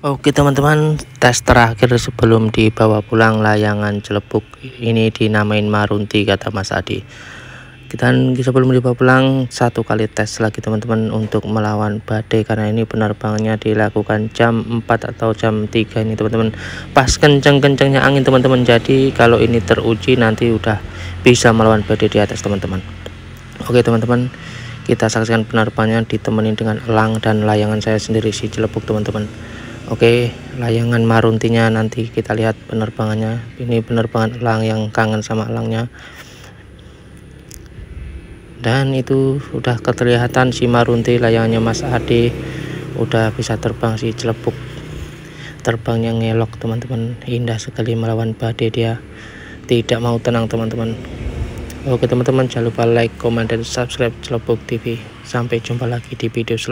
Oke teman-teman, tes terakhir sebelum dibawa pulang layangan celepuk ini dinamain marunti kata Mas Adi. Kita sebelum dibawa pulang satu kali tes lagi teman-teman untuk melawan badai karena ini penerbangannya dilakukan jam 4 atau jam 3 ini teman-teman. Pas kenceng-kencengnya angin teman-teman. Jadi kalau ini teruji nanti udah bisa melawan badai di atas teman-teman. Oke teman-teman, kita saksikan penerbangannya ditemenin dengan elang dan layangan saya sendiri si celepuk teman-teman. Oke, layangan maruntinya nanti kita lihat penerbangannya. Ini penerbangan elang yang kangen sama elangnya. Dan itu sudah keterlihatan si marunti layangnya Mas Adi udah bisa terbang si celepuk. Terbangnya ngelok teman-teman, indah sekali melawan badai dia. Tidak mau tenang teman-teman. Oke teman-teman, jangan lupa like, comment dan subscribe celepuk TV. Sampai jumpa lagi di video selanjutnya.